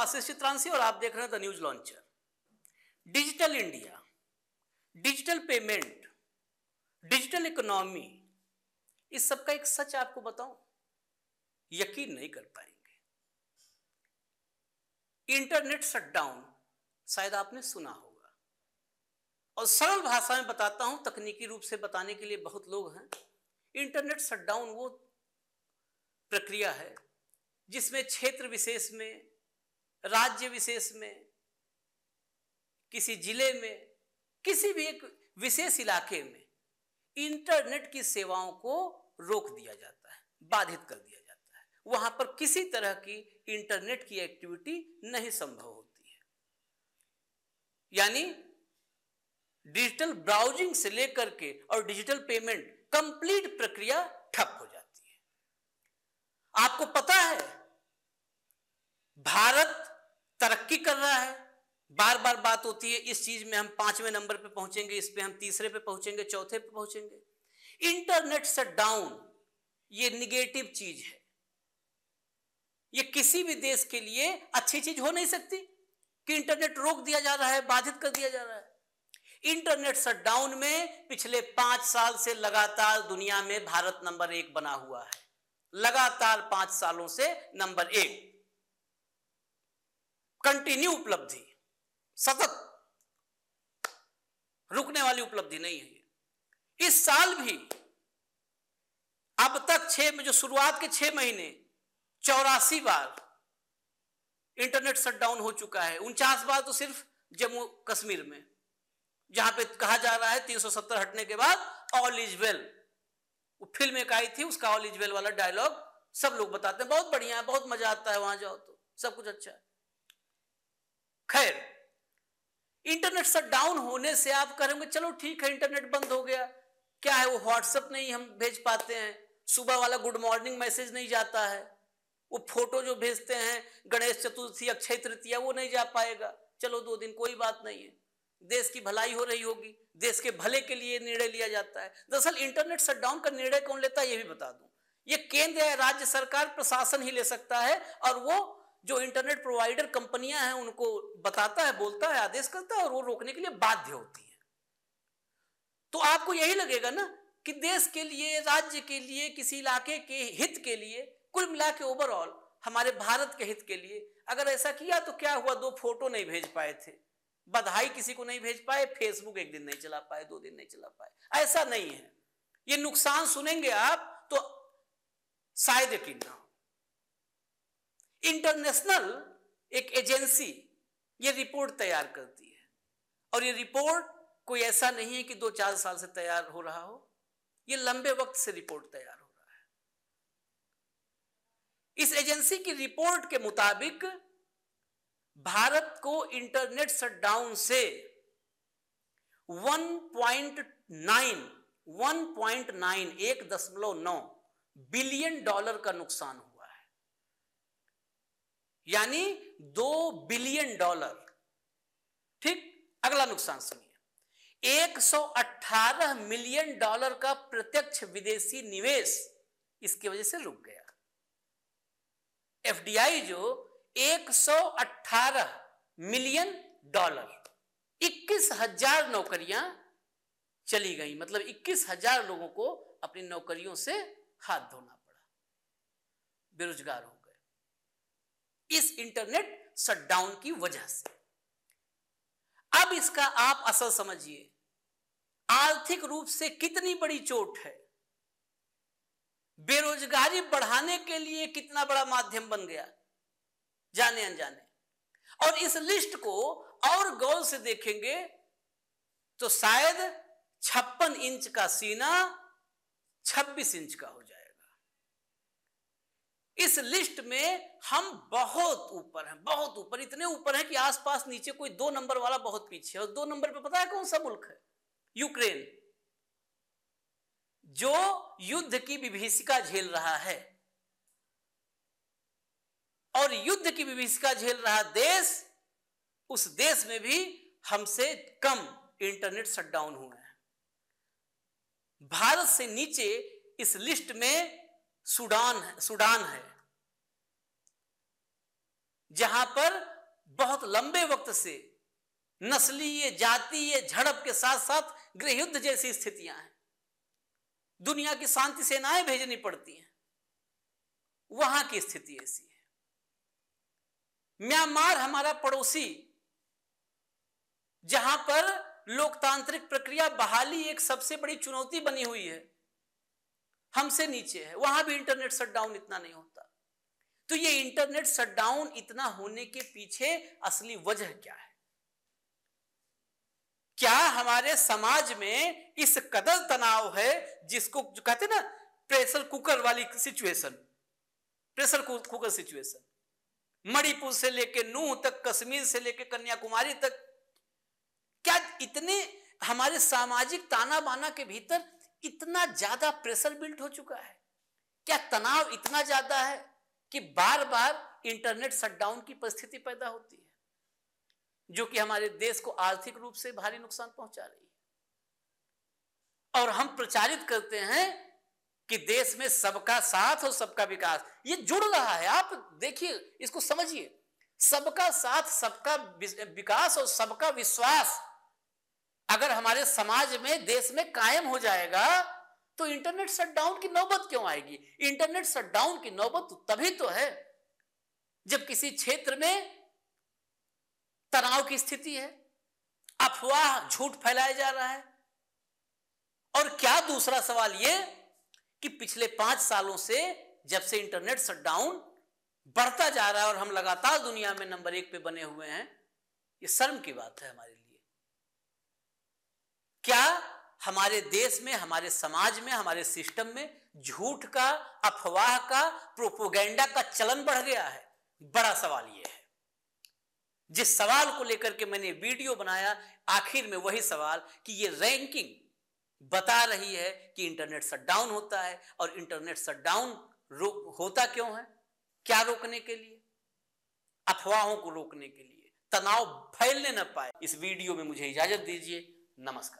आशीष चित्रांशी और आप देख रहे हैं the news launcher digital India digital payment digital economy इस सब का एक सच आपको बताऊं यकीन नहीं कर पाएंगे इंटरनेट शटडाउन शायद आपने सुना होगा और सरल भाषा में बताता हूं तकनीकी रूप से बताने के लिए बहुत लोग हैं इंटरनेट शटडाउन वो प्रक्रिया है जिसमें क्षेत्र विशेष में राज्य विशेष में किसी जिले में किसी भी एक विशेष इलाके में इंटरनेट की सेवाओं को रोक दिया जाता है बाधित कर दिया जाता है वहां पर किसी तरह की इंटरनेट की एक्टिविटी नहीं संभव होती है यानी डिजिटल ब्राउजिंग से लेकर के और डिजिटल पेमेंट कंप्लीट प्रक्रिया ठप हो जाती है आपको पता है भारत तरक्की कर रहा है बार बार बात होती है इस चीज में हम पांचवें नंबर पे पहुंचेंगे इस पे हम तीसरे पे पहुंचेंगे चौथे पे पहुंचेंगे इंटरनेट से डाउन ये निगेटिव चीज है ये किसी भी देश के लिए अच्छी चीज हो नहीं सकती कि इंटरनेट रोक दिया जा रहा है बाधित कर दिया जा रहा है इंटरनेट शटडाउन में पिछले पांच साल से लगातार दुनिया में भारत नंबर एक बना हुआ है लगातार पांच सालों से नंबर एक कंटिन्यू उपलब्धि सतत रुकने वाली उपलब्धि नहीं है इस साल भी अब तक छह जो शुरुआत के छह महीने चौरासी बार इंटरनेट शटडाउन हो चुका है उनचास बार तो सिर्फ जम्मू कश्मीर में जहां पे कहा जा रहा है 370 हटने के बाद ऑल इज वेल फिल्म एक आई थी उसका ऑल इज वेल वाला डायलॉग सब लोग बताते हैं बहुत बढ़िया है बहुत मजा आता है वहां जाओ तो सब कुछ अच्छा है खैर इंटरनेट डाउन होने से आप कहेंगे चलो ठीक है इंटरनेट बंद हो गया क्या है वो व्हाट्सएप नहीं हम भेज पाते हैं सुबह वाला गुड मॉर्निंग मैसेज नहीं जाता है वो फोटो जो भेजते हैं गणेश चतुर्थी अक्षय तृतीया वो नहीं जा पाएगा चलो दो दिन कोई बात नहीं है देश की भलाई हो रही होगी देश के भले के लिए निर्णय लिया जाता है दरअसल इंटरनेट शटडाउन का निर्णय कौन लेता है ये भी बता दूं ये केंद्र या राज्य सरकार प्रशासन ही ले सकता है और वो जो इंटरनेट प्रोवाइडर कंपनियां हैं उनको बताता है बोलता है आदेश करता है और वो रोकने के लिए बाध्य होती है तो आपको यही लगेगा ना कि देश के लिए राज्य के लिए किसी इलाके के हित के लिए कुल मिला के ओवरऑल हमारे भारत के हित के लिए अगर ऐसा किया तो क्या हुआ दो फोटो नहीं भेज पाए थे बधाई किसी को नहीं भेज पाए फेसबुक एक दिन नहीं चला पाए दो दिन नहीं चला पाए ऐसा नहीं है ये नुकसान सुनेंगे आप तो शायद यकीन ना इंटरनेशनल एक एजेंसी ये रिपोर्ट तैयार करती है और ये रिपोर्ट कोई ऐसा नहीं है कि दो चार साल से तैयार हो रहा हो ये लंबे वक्त से रिपोर्ट तैयार हो रहा है इस एजेंसी की रिपोर्ट के मुताबिक भारत को इंटरनेट शटडाउन से 1.9 1.9 एक दशमलव नौ बिलियन डॉलर का नुकसान हो यानी दो बिलियन डॉलर ठीक अगला नुकसान सुनिए 118 मिलियन डॉलर का प्रत्यक्ष विदेशी निवेश इसकी वजह से रुक गया एफडीआई जो 118 मिलियन डॉलर इक्कीस हजार नौकरियां चली गई मतलब इक्कीस हजार लोगों को अपनी नौकरियों से हाथ धोना पड़ा बेरोजगार हो इस इंटरनेट शटडाउन की वजह से अब इसका आप असर समझिए आर्थिक रूप से कितनी बड़ी चोट है बेरोजगारी बढ़ाने के लिए कितना बड़ा माध्यम बन गया जाने अनजाने और इस लिस्ट को और गौर से देखेंगे तो शायद छप्पन इंच का सीना 26 इंच का हो जाए इस लिस्ट में हम बहुत ऊपर हैं बहुत ऊपर इतने ऊपर हैं कि आसपास नीचे कोई दो नंबर वाला बहुत पीछे और दो नंबर पे पता है कौन सा मुल्क है यूक्रेन जो युद्ध की विभीषिका झेल रहा है और युद्ध की विभीषिका झेल रहा देश उस देश में भी हमसे कम इंटरनेट शटडाउन हुए हैं भारत से नीचे इस लिस्ट में सूडान सूडान है जहां पर बहुत लंबे वक्त से नस्लीय जातीय झड़प के साथ साथ गृह युद्ध जैसी स्थितियां हैं दुनिया की शांति सेनाएं भेजनी पड़ती हैं वहां की स्थिति ऐसी है म्यांमार हमारा पड़ोसी जहां पर लोकतांत्रिक प्रक्रिया बहाली एक सबसे बड़ी चुनौती बनी हुई है हमसे नीचे है वहां भी इंटरनेट शटडाउन इतना नहीं होता तो ये इंटरनेट शटडाउन इतना होने के पीछे असली वजह क्या है क्या हमारे समाज में इस कदर तनाव है जिसको जो कहते ना प्रेशर कुकर वाली situation pressure cooker situation Manipur से लेके नूह तक कश्मीर से लेके कन्याकुमारी तक क्या इतने हमारे सामाजिक ताना बाना के भीतर इतना ज्यादा प्रेशर बिल्ट हो चुका है क्या तनाव इतना ज्यादा है कि बार बार इंटरनेट शटडाउन की परिस्थिति पैदा होती है जो कि हमारे देश को आर्थिक रूप से भारी नुकसान पहुंचा रही है और हम प्रचारित करते हैं कि देश में सबका साथ और सबका विकास ये जुड़ रहा है आप देखिए इसको समझिए सबका साथ सबका विकास और सबका विश्वास अगर हमारे समाज में देश में कायम हो जाएगा तो इंटरनेट शटडाउन की नौबत क्यों आएगी इंटरनेट शटडाउन की नौबत तो तभी तो है जब किसी क्षेत्र में तनाव की स्थिति है अफवाह झूठ फैलाया जा रहा है और क्या दूसरा सवाल यह कि पिछले पांच सालों से जब से इंटरनेट शटडाउन बढ़ता जा रहा है और हम लगातार दुनिया में नंबर एक पे बने हुए हैं यह शर्म की बात है हमारे लिए क्या हमारे देश में हमारे समाज में हमारे सिस्टम में झूठ का अफवाह का प्रोपोगेंडा का चलन बढ़ गया है बड़ा सवाल यह है जिस सवाल को लेकर के मैंने वीडियो बनाया आखिर में वही सवाल कि यह रैंकिंग बता रही है कि इंटरनेट शटडाउन होता है और इंटरनेट शटडाउन होता क्यों है क्या रोकने के लिए अफवाहों को रोकने के लिए तनाव फैलने न पाए इस वीडियो में मुझे इजाजत दीजिए नमस्कार